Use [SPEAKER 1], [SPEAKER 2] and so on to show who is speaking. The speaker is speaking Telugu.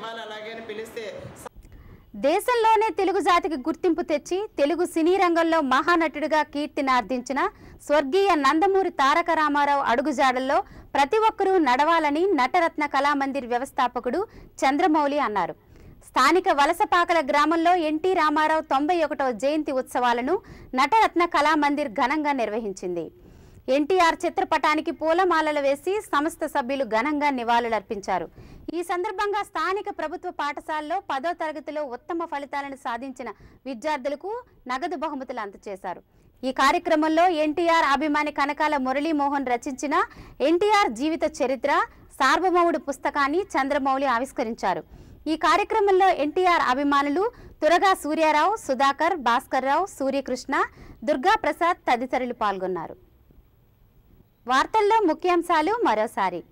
[SPEAKER 1] ఇవ్వాలి అలాగే పిలిస్తే దేశంలోనే తెలుగు జాతికి గుర్తింపు తెచ్చి తెలుగు సినీ రంగంలో మహానటుడిగా కీర్తిని ఆర్జించిన స్వర్గీయ నందమూరి తారక రామారావు అడుగుజాడల్లో ప్రతి ఒక్కరూ నడవాలని నటరత్న కళామందిర్ వ్యవస్థాపకుడు చంద్రమౌళి అన్నారు స్థానిక వలసపాకల గ్రామంలో ఎన్టీ రామారావు తొంభై ఒకటవ జయంతి ఉత్సవాలను నటరత్న కళామందిర్ ఘనంగా నిర్వహించింది ఎన్టీఆర్ చిత్రపటానికి పూలమాలలు వేసి సంస్థ సభ్యులు ఘనంగా నివాళులర్పించారు ఈ సందర్భంగా స్థానిక ప్రభుత్వ పాఠశాలలో పదో తరగతిలో ఉత్తమ ఫలితాలను సాధించిన విద్యార్థులకు నగదు బహుమతులు అందజేశారు ఈ కార్యక్రమంలో ఎన్టీఆర్ అభిమాని కనకాల మురళీమోహన్ రచించిన ఎన్టీఆర్ జీవిత చరిత్ర సార్వభౌముడు పుస్తకాన్ని చంద్రమౌళి ఆవిష్కరించారు ఈ కార్యక్రమంలో ఎన్టీఆర్ అభిమానులు తురగా సూర్యారావు సుధాకర్ భాస్కర్రావు సూర్యకృష్ణ దుర్గాప్రసాద్ తదితరులు పాల్గొన్నారు వార్తల్లో ముఖ్యాంశాలు మరోసారి